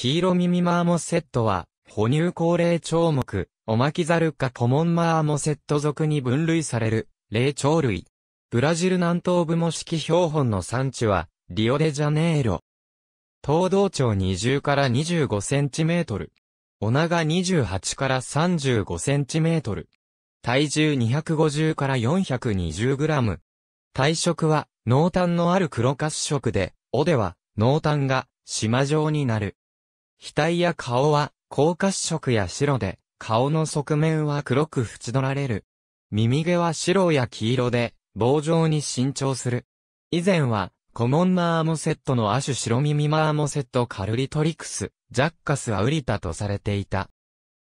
黄色耳マーモセットは、哺乳高齢鳥目、オマキザルカコモンマーモセット属に分類される、霊鳥類。ブラジル南東部模式標本の産地は、リオデジャネイロ。東道町20から25センチメートル。お長28から35センチメートル。体重250から420グラム。体色は濃淡のある黒褐色で、尾では濃淡が島状になる。額や顔は、高褐色や白で、顔の側面は黒く縁取られる。耳毛は白や黄色で、棒状に伸長する。以前は、コモンマーモセットの亜種白耳マーモセットカルリトリクス、ジャッカスアウリタとされていた。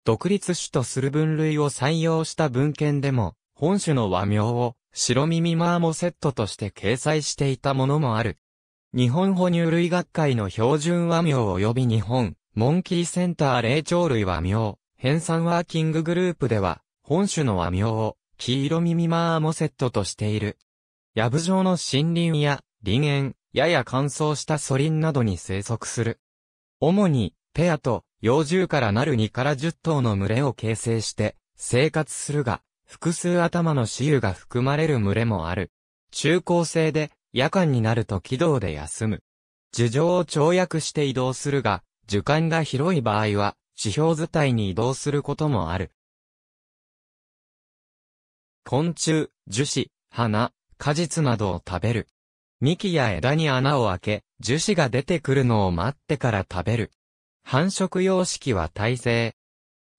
独立種とする分類を採用した文献でも、本種の和名を白耳マーモセットとして掲載していたものもある。日本哺乳類学会の標準和名及び日本モンキーセンター霊長類和妙。編纂ワーキンググループでは、本種の和名を、黄色耳マーモセットとしている。ヤブ状の森林や林園、やや乾燥した素林などに生息する。主に、ペアと幼獣からなる2から10頭の群れを形成して生活するが、複数頭の死湯が含まれる群れもある。中高生で夜間になると軌道で休む。樹状を跳躍して移動するが、樹幹が広い場合は、指標図体に移動することもある。昆虫、樹脂、花、果実などを食べる。幹や枝に穴を開け、樹脂が出てくるのを待ってから食べる。繁殖様式は耐性。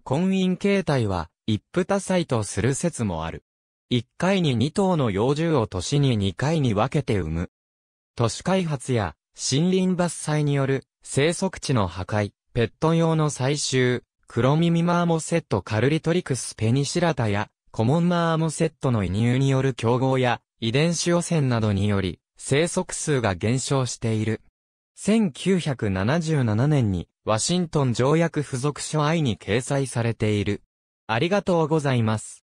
婚姻形態は、一夫多妻とする説もある。一回に二頭の幼獣を年に二回に分けて産む。都市開発や森林伐採による生息地の破壊、ペット用の採集、クロミミマーモセットカルリトリクスペニシラタやコモンマーモセットの移入による競合や遺伝子汚染などにより生息数が減少している。1977年にワシントン条約付属書愛に掲載されている。ありがとうございます。